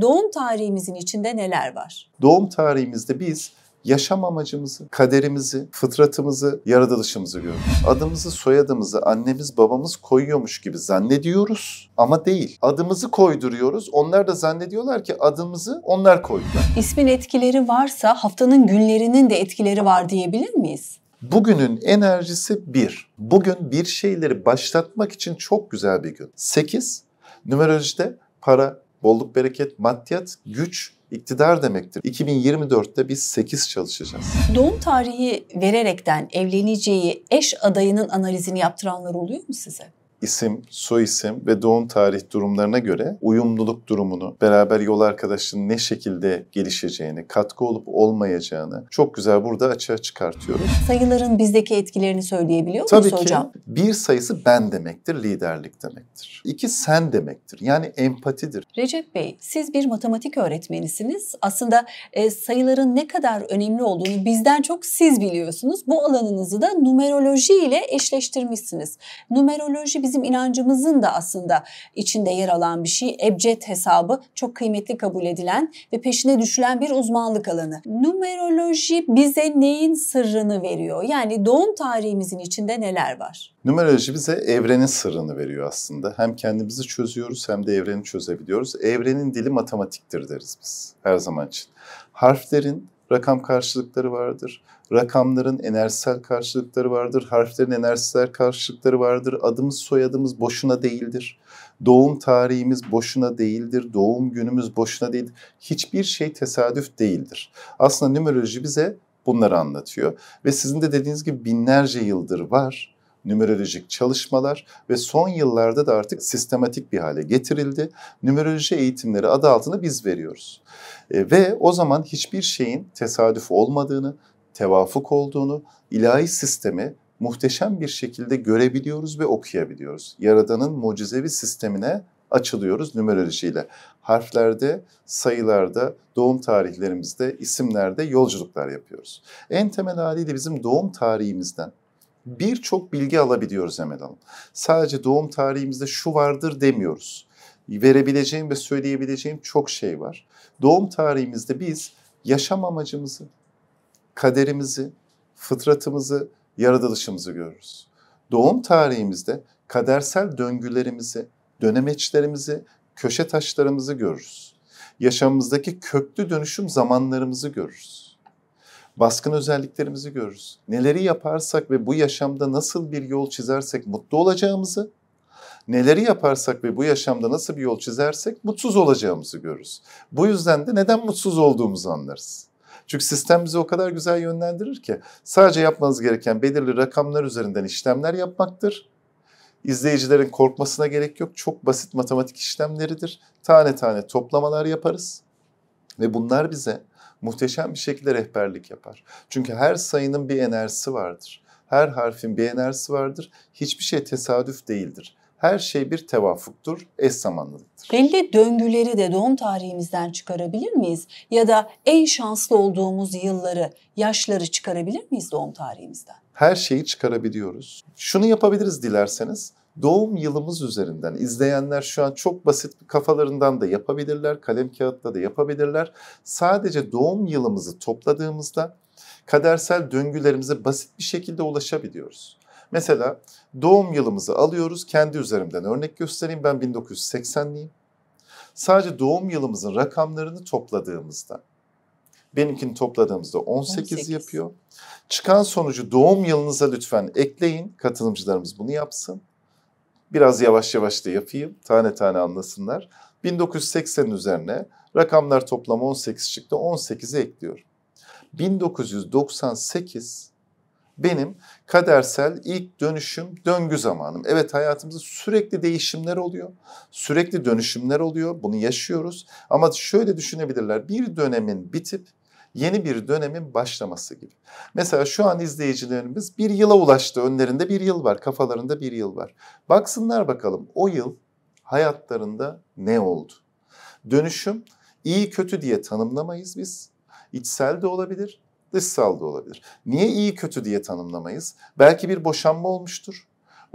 doğum tarihimizin içinde neler var? Doğum tarihimizde biz yaşam amacımızı, kaderimizi, fıtratımızı, yaratılışımızı görüyoruz. Adımızı, soyadımızı annemiz, babamız koyuyormuş gibi zannediyoruz ama değil. Adımızı koyduruyoruz. Onlar da zannediyorlar ki adımızı onlar koydu. İsmin etkileri varsa haftanın günlerinin de etkileri var diyebilir miyiz? Bugünün enerjisi bir. Bugün bir şeyleri başlatmak için çok güzel bir gün. 8. Numerolojide para, bolluk, bereket, maddiyat, güç, iktidar demektir. 2024'te biz 8 çalışacağız. Doğum tarihi vererekten evleneceği eş adayının analizini yaptıranlar oluyor mu size? isim, soyisim ve doğum tarih durumlarına göre uyumluluk durumunu, beraber yol arkadaşının ne şekilde gelişeceğini, katkı olup olmayacağını çok güzel burada açığa çıkartıyoruz. Sayıların bizdeki etkilerini söyleyebiliyor Tabii muyuz hocam? Tabii ki. Bir sayısı ben demektir, liderlik demektir. İki sen demektir. Yani empatidir. Recep Bey, siz bir matematik öğretmenisiniz. Aslında e, sayıların ne kadar önemli olduğunu bizden çok siz biliyorsunuz. Bu alanınızı da numeroloji ile eşleştirmişsiniz. Numeroloji bizi bizim inancımızın da aslında içinde yer alan bir şey. Ebced hesabı çok kıymetli kabul edilen ve peşine düşülen bir uzmanlık alanı. Numeroloji bize neyin sırrını veriyor? Yani doğum tarihimizin içinde neler var? Numeroloji bize evrenin sırrını veriyor aslında. Hem kendimizi çözüyoruz hem de evreni çözebiliyoruz. Evrenin dili matematiktir deriz biz her zaman için. Harflerin rakam karşılıkları vardır. Rakamların enerjisel karşılıkları vardır. Harflerin enerjisel karşılıkları vardır. Adımız soyadımız boşuna değildir. Doğum tarihimiz boşuna değildir. Doğum günümüz boşuna değil. Hiçbir şey tesadüf değildir. Aslında numeroloji bize bunları anlatıyor. Ve sizin de dediğiniz gibi binlerce yıldır var nümerolojik çalışmalar ve son yıllarda da artık sistematik bir hale getirildi. Nümeroloji eğitimleri adı altında biz veriyoruz. E, ve o zaman hiçbir şeyin tesadüf olmadığını, tevafuk olduğunu, ilahi sistemi muhteşem bir şekilde görebiliyoruz ve okuyabiliyoruz. Yaradan'ın mucizevi sistemine açılıyoruz nümerolojiyle. Harflerde, sayılarda, doğum tarihlerimizde, isimlerde yolculuklar yapıyoruz. En temel haliyle bizim doğum tarihimizden birçok bilgi alabiliyoruz Emel Hanım. Sadece doğum tarihimizde şu vardır demiyoruz. Verebileceğim ve söyleyebileceğim çok şey var. Doğum tarihimizde biz yaşam amacımızı, kaderimizi, fıtratımızı, yaratılışımızı görürüz. Doğum tarihimizde kadersel döngülerimizi, dönemeçlerimizi, köşe taşlarımızı görürüz. Yaşamımızdaki köklü dönüşüm zamanlarımızı görürüz baskın özelliklerimizi görürüz. Neleri yaparsak ve bu yaşamda nasıl bir yol çizersek mutlu olacağımızı, neleri yaparsak ve bu yaşamda nasıl bir yol çizersek mutsuz olacağımızı görürüz. Bu yüzden de neden mutsuz olduğumuzu anlarız. Çünkü sistem bizi o kadar güzel yönlendirir ki sadece yapmanız gereken belirli rakamlar üzerinden işlemler yapmaktır. İzleyicilerin korkmasına gerek yok. Çok basit matematik işlemleridir. Tane tane toplamalar yaparız ve bunlar bize muhteşem bir şekilde rehberlik yapar. Çünkü her sayının bir enerjisi vardır. Her harfin bir enerjisi vardır. Hiçbir şey tesadüf değildir. Her şey bir tevafuktur, eş zamanlılıktır. Belli döngüleri de doğum tarihimizden çıkarabilir miyiz? Ya da en şanslı olduğumuz yılları, yaşları çıkarabilir miyiz doğum tarihimizden? Her şeyi çıkarabiliyoruz. Şunu yapabiliriz dilerseniz doğum yılımız üzerinden izleyenler şu an çok basit kafalarından da yapabilirler, kalem kağıtla da yapabilirler. Sadece doğum yılımızı topladığımızda kadersel döngülerimize basit bir şekilde ulaşabiliyoruz. Mesela doğum yılımızı alıyoruz. Kendi üzerimden örnek göstereyim. Ben 1980'liyim. Sadece doğum yılımızın rakamlarını topladığımızda benimkini topladığımızda 18, 18 yapıyor. Çıkan sonucu doğum yılınıza lütfen ekleyin. Katılımcılarımız bunu yapsın. Biraz yavaş yavaş da yapayım. Tane tane anlasınlar. 1980 üzerine rakamlar toplam 18 çıktı. 18'e ekliyorum. 1998 benim kadersel ilk dönüşüm döngü zamanım. Evet hayatımızda sürekli değişimler oluyor. Sürekli dönüşümler oluyor. Bunu yaşıyoruz. Ama şöyle düşünebilirler. Bir dönemin bitip yeni bir dönemin başlaması gibi. Mesela şu an izleyicilerimiz bir yıla ulaştı. Önlerinde bir yıl var, kafalarında bir yıl var. Baksınlar bakalım o yıl hayatlarında ne oldu? Dönüşüm iyi kötü diye tanımlamayız biz. İçsel de olabilir, dışsal da olabilir. Niye iyi kötü diye tanımlamayız? Belki bir boşanma olmuştur.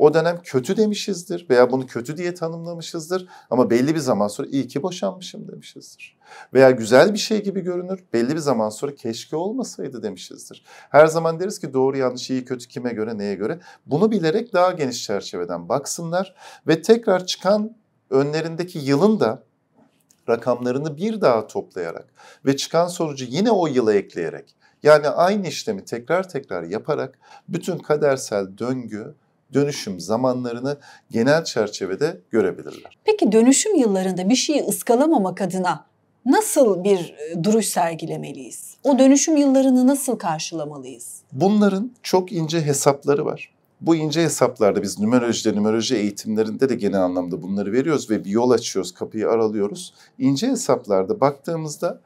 O dönem kötü demişizdir veya bunu kötü diye tanımlamışızdır ama belli bir zaman sonra iyi ki boşanmışım demişizdir. Veya güzel bir şey gibi görünür belli bir zaman sonra keşke olmasaydı demişizdir. Her zaman deriz ki doğru yanlış iyi kötü kime göre neye göre bunu bilerek daha geniş çerçeveden baksınlar ve tekrar çıkan önlerindeki yılın da rakamlarını bir daha toplayarak ve çıkan sonucu yine o yıla ekleyerek yani aynı işlemi tekrar tekrar yaparak bütün kadersel döngü dönüşüm zamanlarını genel çerçevede görebilirler. Peki dönüşüm yıllarında bir şeyi ıskalamamak adına nasıl bir e, duruş sergilemeliyiz? O dönüşüm yıllarını nasıl karşılamalıyız? Bunların çok ince hesapları var. Bu ince hesaplarda biz numerolojide, numeroloji eğitimlerinde de genel anlamda bunları veriyoruz ve bir yol açıyoruz, kapıyı aralıyoruz. İnce hesaplarda baktığımızda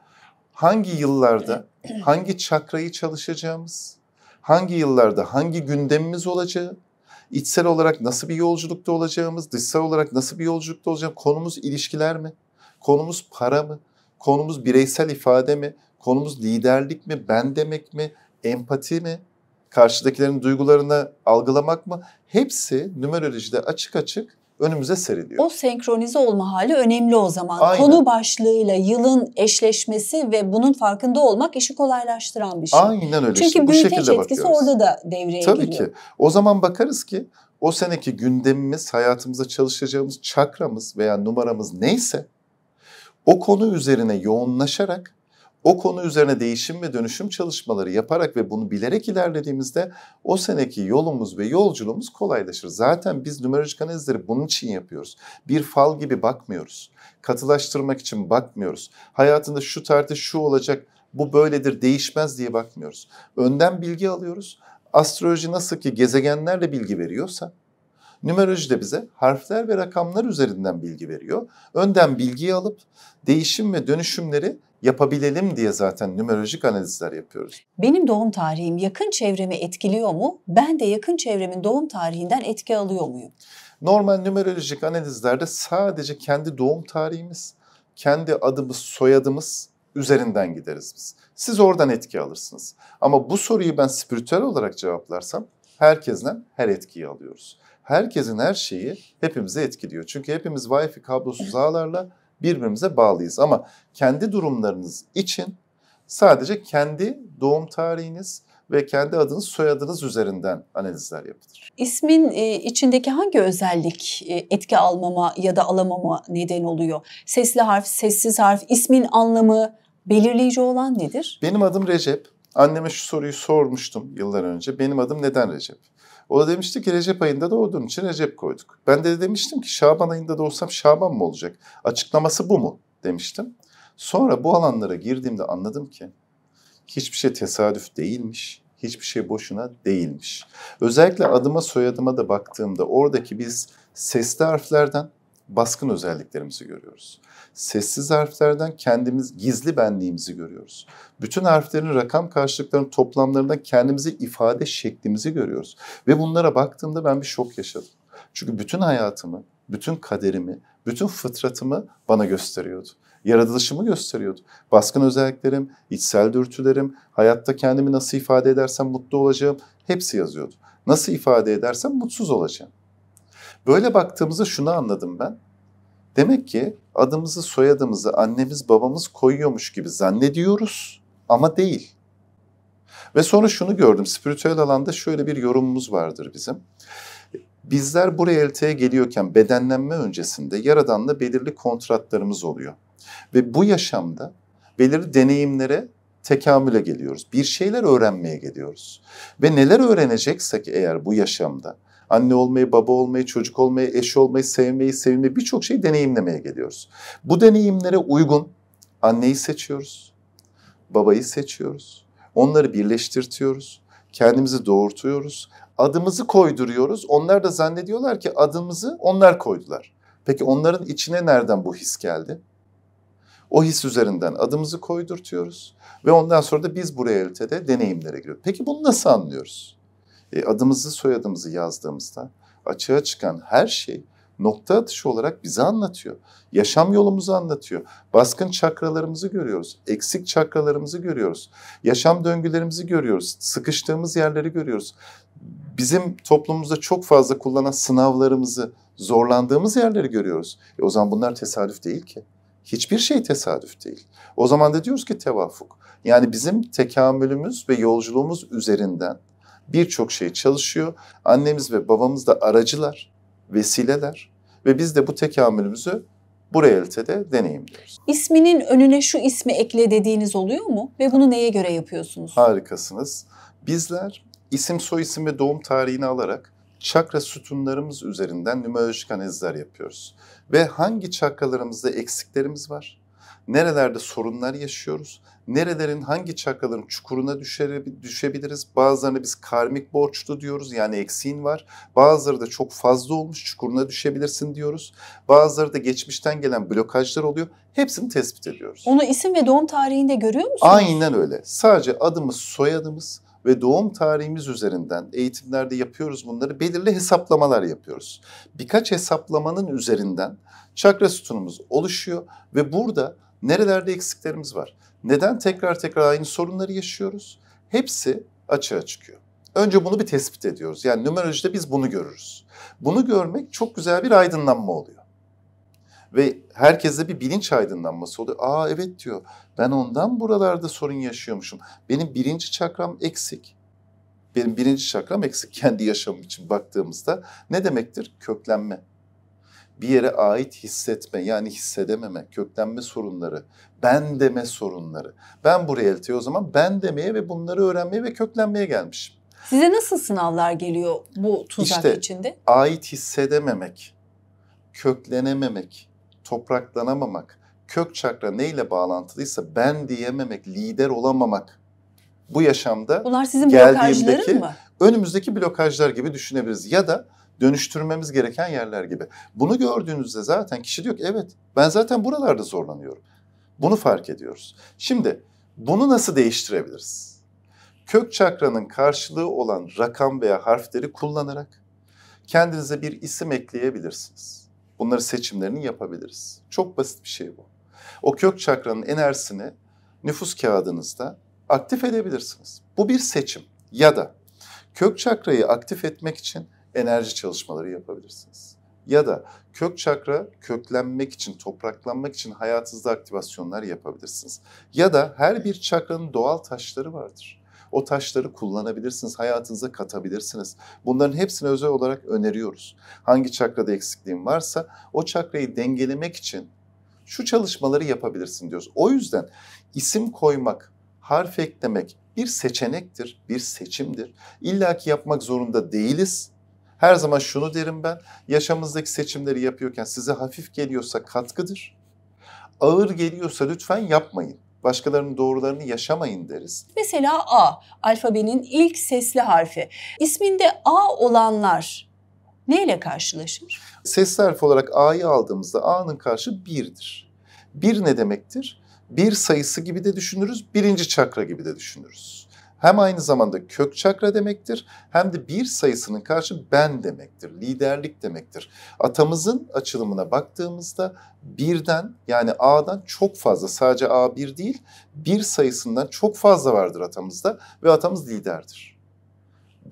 hangi yıllarda hangi çakrayı çalışacağımız, hangi yıllarda hangi gündemimiz olacağı, içsel olarak nasıl bir yolculukta olacağımız, dışsal olarak nasıl bir yolculukta olacağımız, konumuz ilişkiler mi? Konumuz para mı? Konumuz bireysel ifade mi? Konumuz liderlik mi? Ben demek mi? Empati mi? Karşıdakilerin duygularını algılamak mı? Hepsi numerolojide açık açık önümüze seriliyor. O senkronize olma hali önemli o zaman. Aynen. Konu başlığıyla yılın eşleşmesi ve bunun farkında olmak işi kolaylaştıran bir şey. Aynen öyle. Çünkü işte. büyüteç etkisi bakıyoruz. orada da devreye Tabii giriyor. Tabii ki. O zaman bakarız ki o seneki gündemimiz, hayatımızda çalışacağımız çakramız veya numaramız neyse o konu üzerine yoğunlaşarak o konu üzerine değişim ve dönüşüm çalışmaları yaparak ve bunu bilerek ilerlediğimizde o seneki yolumuz ve yolculuğumuz kolaylaşır. Zaten biz numerolojik analizleri bunun için yapıyoruz. Bir fal gibi bakmıyoruz. Katılaştırmak için bakmıyoruz. Hayatında şu tartı şu olacak, bu böyledir, değişmez diye bakmıyoruz. Önden bilgi alıyoruz. Astroloji nasıl ki gezegenlerle bilgi veriyorsa Numeroloji de bize harfler ve rakamlar üzerinden bilgi veriyor. Önden bilgiyi alıp değişim ve dönüşümleri yapabilelim diye zaten numerolojik analizler yapıyoruz. Benim doğum tarihim yakın çevremi etkiliyor mu? Ben de yakın çevremin doğum tarihinden etki alıyor muyum? Normal numerolojik analizlerde sadece kendi doğum tarihimiz, kendi adımız, soyadımız üzerinden gideriz biz. Siz oradan etki alırsınız. Ama bu soruyu ben spiritüel olarak cevaplarsam herkesten her etkiyi alıyoruz herkesin her şeyi hepimize etkiliyor. Çünkü hepimiz Wi-Fi kablosuz ağlarla birbirimize bağlıyız. Ama kendi durumlarınız için sadece kendi doğum tarihiniz ve kendi adınız soyadınız üzerinden analizler yapılır. İsmin e, içindeki hangi özellik e, etki almama ya da alamama neden oluyor? Sesli harf, sessiz harf, ismin anlamı belirleyici olan nedir? Benim adım Recep. Anneme şu soruyu sormuştum yıllar önce. Benim adım neden Recep? O da demişti ki Recep ayında doğduğun için Recep koyduk. Ben de demiştim ki Şaban ayında doğsam Şaban mı olacak? Açıklaması bu mu demiştim. Sonra bu alanlara girdiğimde anladım ki hiçbir şey tesadüf değilmiş. Hiçbir şey boşuna değilmiş. Özellikle adıma soyadıma da baktığımda oradaki biz sesli harflerden baskın özelliklerimizi görüyoruz. Sessiz harflerden kendimiz gizli benliğimizi görüyoruz. Bütün harflerin rakam karşılıklarının toplamlarından kendimizi ifade şeklimizi görüyoruz. Ve bunlara baktığımda ben bir şok yaşadım. Çünkü bütün hayatımı, bütün kaderimi, bütün fıtratımı bana gösteriyordu. Yaratılışımı gösteriyordu. Baskın özelliklerim, içsel dürtülerim, hayatta kendimi nasıl ifade edersem mutlu olacağım hepsi yazıyordu. Nasıl ifade edersem mutsuz olacağım. Böyle baktığımızda şunu anladım ben. Demek ki adımızı, soyadımızı annemiz, babamız koyuyormuş gibi zannediyoruz ama değil. Ve sonra şunu gördüm. Spiritüel alanda şöyle bir yorumumuz vardır bizim. Bizler bu realiteye geliyorken bedenlenme öncesinde Yaradan'la belirli kontratlarımız oluyor. Ve bu yaşamda belirli deneyimlere tekamüle geliyoruz. Bir şeyler öğrenmeye geliyoruz. Ve neler öğreneceksek eğer bu yaşamda Anne olmayı, baba olmayı, çocuk olmayı, eş olmayı, sevmeyi, sevilmeyi birçok şey deneyimlemeye geliyoruz. Bu deneyimlere uygun anneyi seçiyoruz, babayı seçiyoruz, onları birleştirtiyoruz, kendimizi doğurtuyoruz, adımızı koyduruyoruz. Onlar da zannediyorlar ki adımızı onlar koydular. Peki onların içine nereden bu his geldi? O his üzerinden adımızı koydurtuyoruz ve ondan sonra da biz bu realitede deneyimlere giriyoruz. Peki bunu nasıl anlıyoruz? e, adımızı soyadımızı yazdığımızda açığa çıkan her şey nokta atışı olarak bize anlatıyor. Yaşam yolumuzu anlatıyor. Baskın çakralarımızı görüyoruz. Eksik çakralarımızı görüyoruz. Yaşam döngülerimizi görüyoruz. Sıkıştığımız yerleri görüyoruz. Bizim toplumumuzda çok fazla kullanan sınavlarımızı, zorlandığımız yerleri görüyoruz. E o zaman bunlar tesadüf değil ki. Hiçbir şey tesadüf değil. O zaman da diyoruz ki tevafuk. Yani bizim tekamülümüz ve yolculuğumuz üzerinden birçok şey çalışıyor. Annemiz ve babamız da aracılar, vesileler ve biz de bu tekamülümüzü bu realitede deneyimliyoruz. İsminin önüne şu ismi ekle dediğiniz oluyor mu ve bunu neye göre yapıyorsunuz? Harikasınız. Bizler isim, soy isim ve doğum tarihini alarak çakra sütunlarımız üzerinden numerolojik analizler yapıyoruz. Ve hangi çakralarımızda eksiklerimiz var? nerelerde sorunlar yaşıyoruz, nerelerin hangi çakraların çukuruna düşebiliriz. Bazılarını biz karmik borçlu diyoruz yani eksiğin var. Bazıları da çok fazla olmuş çukuruna düşebilirsin diyoruz. Bazıları da geçmişten gelen blokajlar oluyor. Hepsini tespit ediyoruz. Onu isim ve doğum tarihinde görüyor musunuz? Aynen öyle. Sadece adımız, soyadımız, ve doğum tarihimiz üzerinden eğitimlerde yapıyoruz bunları. Belirli hesaplamalar yapıyoruz. Birkaç hesaplamanın üzerinden çakra sütunumuz oluşuyor ve burada Nerelerde eksiklerimiz var? Neden tekrar tekrar aynı sorunları yaşıyoruz? Hepsi açığa çıkıyor. Önce bunu bir tespit ediyoruz. Yani numerolojide biz bunu görürüz. Bunu görmek çok güzel bir aydınlanma oluyor. Ve herkeste bir bilinç aydınlanması oluyor. Aa evet diyor ben ondan buralarda sorun yaşıyormuşum. Benim birinci çakram eksik. Benim birinci çakram eksik kendi yaşamım için baktığımızda ne demektir? Köklenme bir yere ait hissetme yani hissedememe, köklenme sorunları, ben deme sorunları. Ben bu realiteye o zaman ben demeye ve bunları öğrenmeye ve köklenmeye gelmişim. Size nasıl sınavlar geliyor bu tuzak işte, içinde? ait hissedememek, köklenememek, topraklanamamak, kök çakra neyle bağlantılıysa ben diyememek, lider olamamak. Bu yaşamda Bunlar sizin blokajların mı? önümüzdeki blokajlar gibi düşünebiliriz. Ya da dönüştürmemiz gereken yerler gibi. Bunu gördüğünüzde zaten kişi diyor ki evet ben zaten buralarda zorlanıyorum. Bunu fark ediyoruz. Şimdi bunu nasıl değiştirebiliriz? Kök çakranın karşılığı olan rakam veya harfleri kullanarak kendinize bir isim ekleyebilirsiniz. Bunları seçimlerini yapabiliriz. Çok basit bir şey bu. O kök çakranın enerjisini nüfus kağıdınızda aktif edebilirsiniz. Bu bir seçim ya da kök çakrayı aktif etmek için enerji çalışmaları yapabilirsiniz. Ya da kök çakra köklenmek için, topraklanmak için hayatınızda aktivasyonlar yapabilirsiniz. Ya da her bir çakranın doğal taşları vardır. O taşları kullanabilirsiniz, hayatınıza katabilirsiniz. Bunların hepsini özel olarak öneriyoruz. Hangi çakrada eksikliğin varsa o çakrayı dengelemek için şu çalışmaları yapabilirsin diyoruz. O yüzden isim koymak, harf eklemek bir seçenektir, bir seçimdir. İlla ki yapmak zorunda değiliz her zaman şunu derim ben, yaşamınızdaki seçimleri yapıyorken size hafif geliyorsa katkıdır. Ağır geliyorsa lütfen yapmayın. Başkalarının doğrularını yaşamayın deriz. Mesela A, alfabenin ilk sesli harfi. İsminde A olanlar neyle karşılaşır? Sesli harf olarak A'yı aldığımızda A'nın karşı 1'dir. Bir ne demektir? Bir sayısı gibi de düşünürüz, birinci çakra gibi de düşünürüz hem aynı zamanda kök çakra demektir hem de bir sayısının karşı ben demektir, liderlik demektir. Atamızın açılımına baktığımızda birden yani A'dan çok fazla sadece a bir değil bir sayısından çok fazla vardır atamızda ve atamız liderdir.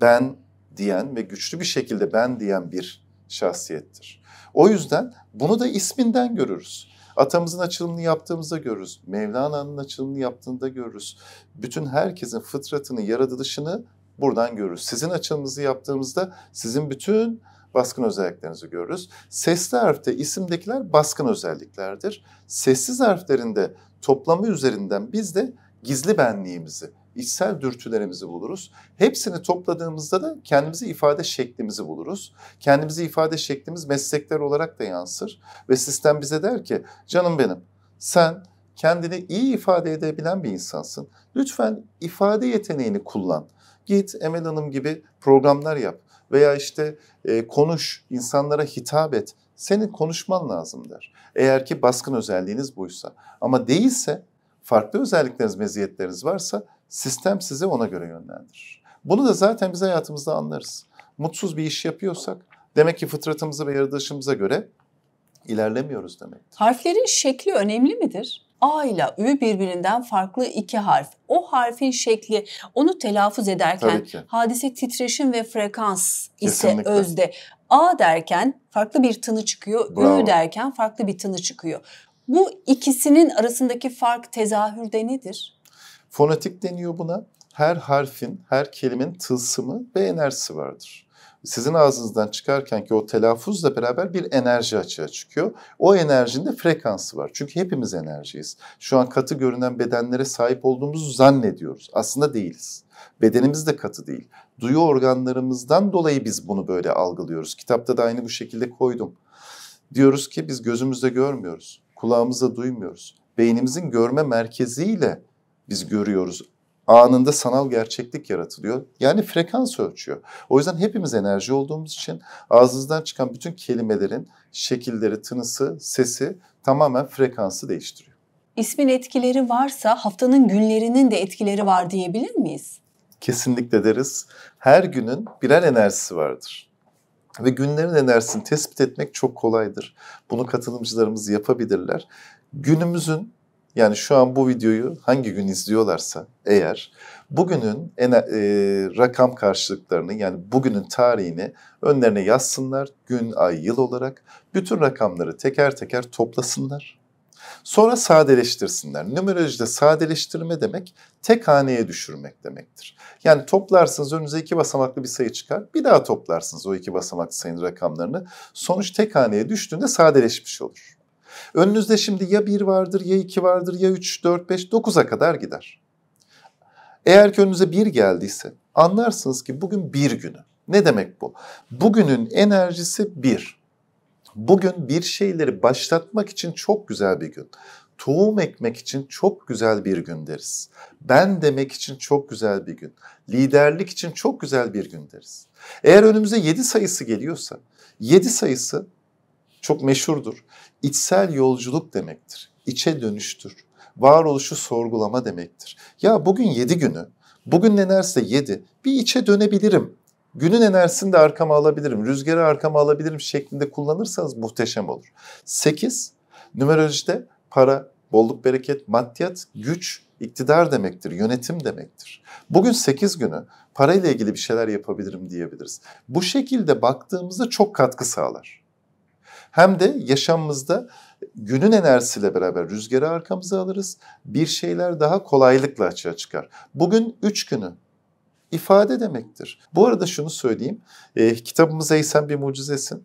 Ben diyen ve güçlü bir şekilde ben diyen bir şahsiyettir. O yüzden bunu da isminden görürüz. Atamızın açılımını yaptığımızda görürüz. Mevlana'nın açılımını yaptığında görürüz. Bütün herkesin fıtratını, yaratılışını buradan görürüz. Sizin açılımınızı yaptığımızda sizin bütün baskın özelliklerinizi görürüz. Sesli harfte isimdekiler baskın özelliklerdir. Sessiz harflerinde toplamı üzerinden biz de gizli benliğimizi, içsel dürtülerimizi buluruz. Hepsini topladığımızda da kendimizi ifade şeklimizi buluruz. Kendimizi ifade şeklimiz meslekler olarak da yansır. Ve sistem bize der ki canım benim sen kendini iyi ifade edebilen bir insansın. Lütfen ifade yeteneğini kullan. Git Emel Hanım gibi programlar yap veya işte e, konuş, insanlara hitap et. Senin konuşman lazım der. Eğer ki baskın özelliğiniz buysa. Ama değilse farklı özellikleriniz, meziyetleriniz varsa Sistem sizi ona göre yönlendirir. Bunu da zaten biz hayatımızda anlarız. Mutsuz bir iş yapıyorsak demek ki fıtratımıza ve yaratılışımıza göre ilerlemiyoruz demektir. Harflerin şekli önemli midir? A ile Ü birbirinden farklı iki harf. O harfin şekli onu telaffuz ederken hadise titreşim ve frekans ise özde. A derken farklı bir tını çıkıyor, Bravo. Ü derken farklı bir tını çıkıyor. Bu ikisinin arasındaki fark tezahürde nedir? Fonetik deniyor buna. Her harfin, her kelimenin tılsımı ve enerjisi vardır. Sizin ağzınızdan çıkarken ki o telaffuzla beraber bir enerji açığa çıkıyor. O enerjinde frekansı var. Çünkü hepimiz enerjiyiz. Şu an katı görünen bedenlere sahip olduğumuzu zannediyoruz. Aslında değiliz. Bedenimiz de katı değil. Duyu organlarımızdan dolayı biz bunu böyle algılıyoruz. Kitapta da aynı bu şekilde koydum. Diyoruz ki biz gözümüzde görmüyoruz, kulağımızda duymuyoruz. Beynimizin görme merkeziyle biz görüyoruz. Anında sanal gerçeklik yaratılıyor. Yani frekans ölçüyor. O yüzden hepimiz enerji olduğumuz için ağzınızdan çıkan bütün kelimelerin şekilleri, tınısı, sesi tamamen frekansı değiştiriyor. İsmin etkileri varsa haftanın günlerinin de etkileri var diyebilir miyiz? Kesinlikle deriz. Her günün birer enerjisi vardır ve günlerin enerjisini tespit etmek çok kolaydır. Bunu katılımcılarımız yapabilirler. Günümüzün yani şu an bu videoyu hangi gün izliyorlarsa eğer bugünün en, e, rakam karşılıklarını yani bugünün tarihini önlerine yazsınlar gün, ay, yıl olarak bütün rakamları teker teker toplasınlar. Sonra sadeleştirsinler. Numerolojide sadeleştirme demek tek haneye düşürmek demektir. Yani toplarsınız önünüze iki basamaklı bir sayı çıkar. Bir daha toplarsınız o iki basamaklı sayının rakamlarını. Sonuç tek haneye düştüğünde sadeleşmiş olur. Önünüzde şimdi ya 1 vardır, ya 2 vardır, ya 3, 4, 5, 9'a kadar gider. Eğer ki önünüze 1 geldiyse anlarsınız ki bugün bir günü. Ne demek bu? Bugünün enerjisi 1. Bugün bir şeyleri başlatmak için çok güzel bir gün. Tohum ekmek için çok güzel bir gün deriz. Ben demek için çok güzel bir gün. Liderlik için çok güzel bir gün deriz. Eğer önümüze 7 sayısı geliyorsa 7 sayısı çok meşhurdur. İçsel yolculuk demektir. İçe dönüştür. Varoluşu sorgulama demektir. Ya bugün yedi günü, bugün nenerse yedi, bir içe dönebilirim. Günün enerjisini de arkama alabilirim, rüzgarı arkama alabilirim şeklinde kullanırsanız muhteşem olur. Sekiz, numerolojide para, bolluk, bereket, maddiyat, güç, iktidar demektir, yönetim demektir. Bugün 8 günü parayla ilgili bir şeyler yapabilirim diyebiliriz. Bu şekilde baktığımızda çok katkı sağlar hem de yaşamımızda günün enerjisiyle beraber rüzgarı arkamıza alırız. Bir şeyler daha kolaylıkla açığa çıkar. Bugün üç günü ifade demektir. Bu arada şunu söyleyeyim. E, kitabımız sen bir mucizesin.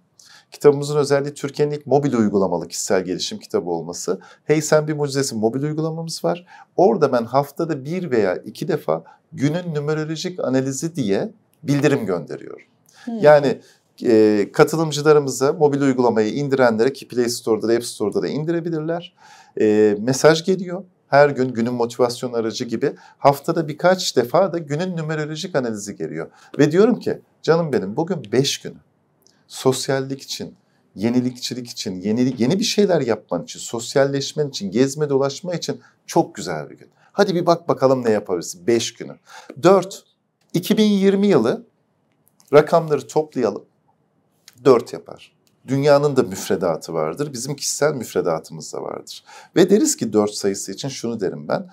Kitabımızın özelliği Türkiye'nin ilk mobil uygulamalı kişisel gelişim kitabı olması. Hey Sen Bir Mucizesin mobil uygulamamız var. Orada ben haftada bir veya iki defa günün numerolojik analizi diye bildirim gönderiyorum. Hmm. Yani e, ee, katılımcılarımıza mobil uygulamayı indirenlere ki Play Store'da da App Store'da da indirebilirler. E, mesaj geliyor. Her gün günün motivasyon aracı gibi haftada birkaç defa da günün numerolojik analizi geliyor. Ve diyorum ki canım benim bugün 5 günü. Sosyallik için, yenilikçilik için, yeni, yeni bir şeyler yapman için, sosyalleşmen için, gezme dolaşma için çok güzel bir gün. Hadi bir bak bakalım ne yapabilirsin 5 günü. 4. 2020 yılı rakamları toplayalım. 4 yapar. Dünyanın da müfredatı vardır. Bizim kişisel müfredatımız da vardır. Ve deriz ki 4 sayısı için şunu derim ben.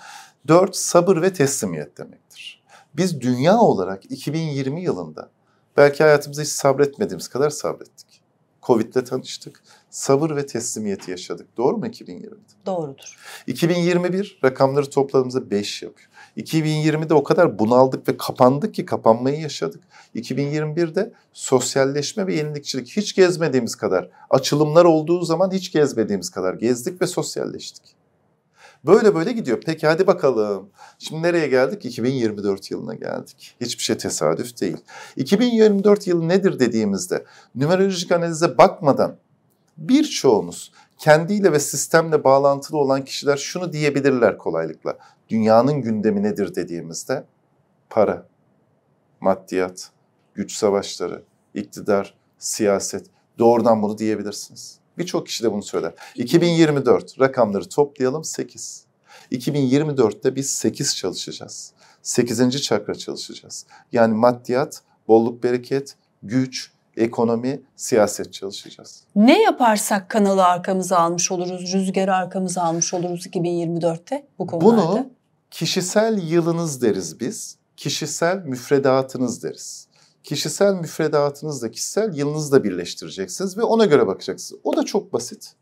4 sabır ve teslimiyet demektir. Biz dünya olarak 2020 yılında belki hayatımızda hiç sabretmediğimiz kadar sabrettik. Covid'le tanıştık. Sabır ve teslimiyeti yaşadık. Doğru mu 2020? Doğrudur. 2021 rakamları topladığımızda 5 yapıyor. 2020'de o kadar bunaldık ve kapandık ki kapanmayı yaşadık. 2021'de sosyalleşme ve yenilikçilik hiç gezmediğimiz kadar, açılımlar olduğu zaman hiç gezmediğimiz kadar gezdik ve sosyalleştik. Böyle böyle gidiyor. Peki hadi bakalım. Şimdi nereye geldik? 2024 yılına geldik. Hiçbir şey tesadüf değil. 2024 yılı nedir dediğimizde numerolojik analize bakmadan birçoğunuz kendiyle ve sistemle bağlantılı olan kişiler şunu diyebilirler kolaylıkla dünyanın gündemi nedir dediğimizde para, maddiyat, güç savaşları, iktidar, siyaset doğrudan bunu diyebilirsiniz. Birçok kişi de bunu söyler. 2024 rakamları toplayalım 8. 2024'te biz 8 çalışacağız. 8. çakra çalışacağız. Yani maddiyat, bolluk bereket, güç, ekonomi, siyaset çalışacağız. Ne yaparsak kanalı arkamıza almış oluruz, rüzgarı arkamıza almış oluruz 2024'te bu konularda? Bunu Kişisel yılınız deriz biz. Kişisel müfredatınız deriz. Kişisel müfredatınızla kişisel da birleştireceksiniz ve ona göre bakacaksınız. O da çok basit.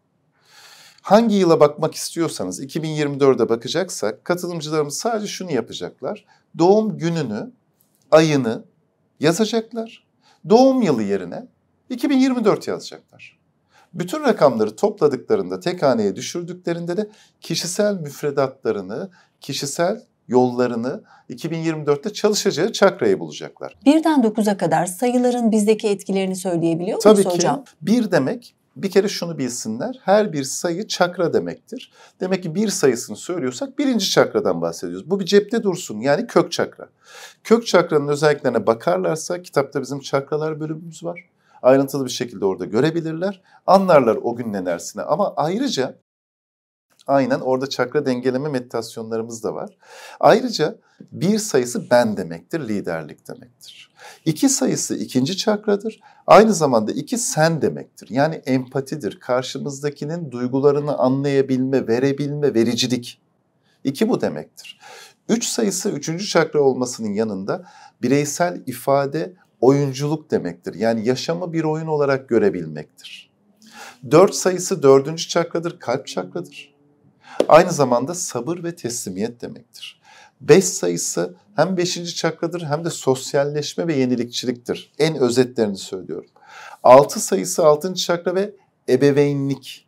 Hangi yıla bakmak istiyorsanız 2024'e bakacaksak katılımcılarımız sadece şunu yapacaklar. Doğum gününü, ayını yazacaklar. Doğum yılı yerine 2024 yazacaklar. Bütün rakamları topladıklarında, tek haneye düşürdüklerinde de kişisel müfredatlarını kişisel yollarını 2024'te çalışacağı çakrayı bulacaklar. Birden 9'a kadar sayıların bizdeki etkilerini söyleyebiliyor musunuz? Tabii hocam? Tabii ki. Bir demek bir kere şunu bilsinler. Her bir sayı çakra demektir. Demek ki bir sayısını söylüyorsak birinci çakradan bahsediyoruz. Bu bir cepte dursun yani kök çakra. Kök çakranın özelliklerine bakarlarsa kitapta bizim çakralar bölümümüz var. Ayrıntılı bir şekilde orada görebilirler. Anlarlar o gün nenersine ama ayrıca Aynen orada çakra dengeleme meditasyonlarımız da var. Ayrıca bir sayısı ben demektir, liderlik demektir. İki sayısı ikinci çakradır. Aynı zamanda iki sen demektir. Yani empatidir. Karşımızdakinin duygularını anlayabilme, verebilme, vericilik. İki bu demektir. Üç sayısı üçüncü çakra olmasının yanında bireysel ifade, oyunculuk demektir. Yani yaşamı bir oyun olarak görebilmektir. Dört sayısı dördüncü çakradır, kalp çakradır. Aynı zamanda sabır ve teslimiyet demektir. Beş sayısı hem beşinci çakradır hem de sosyalleşme ve yenilikçiliktir. En özetlerini söylüyorum. Altı sayısı altıncı çakra ve ebeveynlik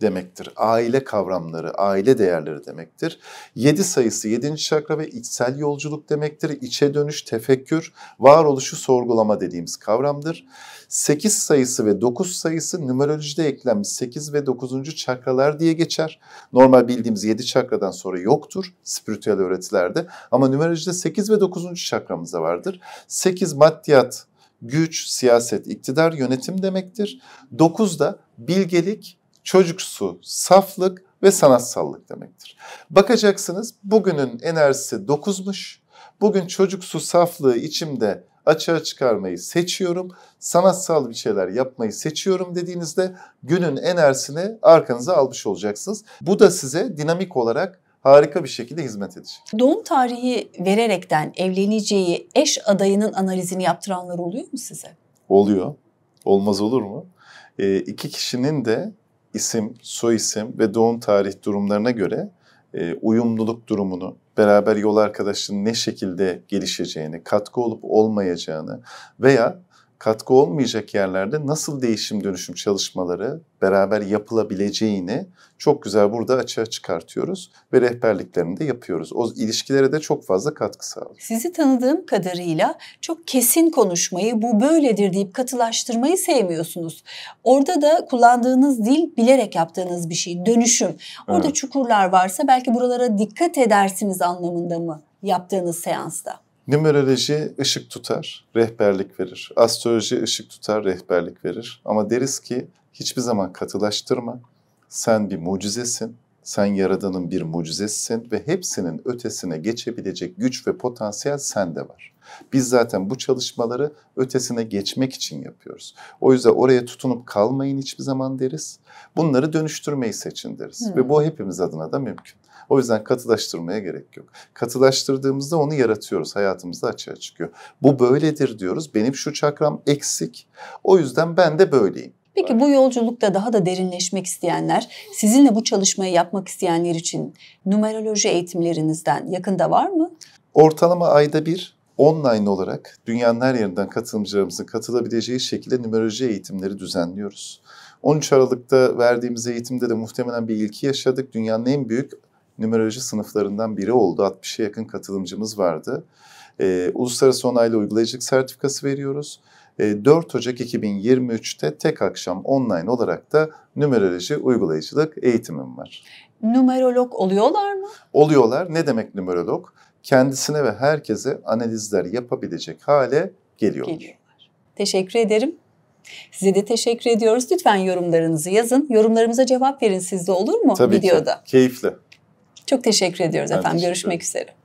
demektir. Aile kavramları, aile değerleri demektir. yedi sayısı yedinci çakra ve içsel yolculuk demektir. İçe dönüş, tefekkür, varoluşu sorgulama dediğimiz kavramdır. sekiz sayısı ve dokuz sayısı numerolojide eklenmiş sekiz ve dokuzuncu çakralar diye geçer. Normal bildiğimiz yedi çakradan sonra yoktur spiritüel öğretilerde ama numerolojide sekiz ve 9. çakramızda vardır. sekiz maddiyat, güç, siyaset, iktidar, yönetim demektir. dokuz da bilgelik, çocuksu, saflık ve sanatsallık demektir. Bakacaksınız bugünün enerjisi 9'muş. Bugün çocuksu saflığı içimde açığa çıkarmayı seçiyorum. Sanatsal bir şeyler yapmayı seçiyorum dediğinizde günün enerjisini arkanıza almış olacaksınız. Bu da size dinamik olarak harika bir şekilde hizmet edecek. Doğum tarihi vererekten evleneceği eş adayının analizini yaptıranlar oluyor mu size? Oluyor. Olmaz olur mu? E, iki kişinin de isim, soyisim ve doğum tarih durumlarına göre e, uyumluluk durumunu, beraber yol arkadaşının ne şekilde gelişeceğini, katkı olup olmayacağını veya katkı olmayacak yerlerde nasıl değişim dönüşüm çalışmaları beraber yapılabileceğini çok güzel burada açığa çıkartıyoruz ve rehberliklerini de yapıyoruz. O ilişkilere de çok fazla katkı sağlıyor. Sizi tanıdığım kadarıyla çok kesin konuşmayı, bu böyledir deyip katılaştırmayı sevmiyorsunuz. Orada da kullandığınız dil bilerek yaptığınız bir şey, dönüşüm. Orada evet. çukurlar varsa belki buralara dikkat edersiniz anlamında mı yaptığınız seansta? Numeroloji ışık tutar, rehberlik verir. Astroloji ışık tutar, rehberlik verir. Ama deriz ki hiçbir zaman katılaştırma. Sen bir mucizesin, sen Yaradan'ın bir mucizesisin ve hepsinin ötesine geçebilecek güç ve potansiyel sende var. Biz zaten bu çalışmaları ötesine geçmek için yapıyoruz. O yüzden oraya tutunup kalmayın hiçbir zaman deriz. Bunları dönüştürmeyi seçin deriz. Hmm. Ve bu hepimiz adına da mümkün. O yüzden katılaştırmaya gerek yok. Katılaştırdığımızda onu yaratıyoruz. Hayatımızda açığa çıkıyor. Bu böyledir diyoruz. Benim şu çakram eksik. O yüzden ben de böyleyim. Peki bu yolculukta daha da derinleşmek isteyenler, sizinle bu çalışmayı yapmak isteyenler için numeroloji eğitimlerinizden yakında var mı? Ortalama ayda bir online olarak dünyanın her yerinden katılımcılarımızın katılabileceği şekilde numeroloji eğitimleri düzenliyoruz. 13 Aralık'ta verdiğimiz eğitimde de muhtemelen bir ilki yaşadık. Dünyanın en büyük numeroloji sınıflarından biri oldu. 60'a yakın katılımcımız vardı. E, Uluslararası onaylı uygulayıcılık sertifikası veriyoruz. 4 ee, Ocak 2023'te tek akşam online olarak da numeroloji uygulayıcılık eğitimim var. Numerolog oluyorlar mı? Oluyorlar. Ne demek numerolog? Kendisine ve herkese analizler yapabilecek hale geliyorlar. geliyorlar. Teşekkür ederim. Size de teşekkür ediyoruz. Lütfen yorumlarınızı yazın. Yorumlarımıza cevap verin sizde olur mu Tabii videoda? Ki. Keyifli. Çok teşekkür ediyoruz ben efendim. Teşekkür Görüşmek üzere.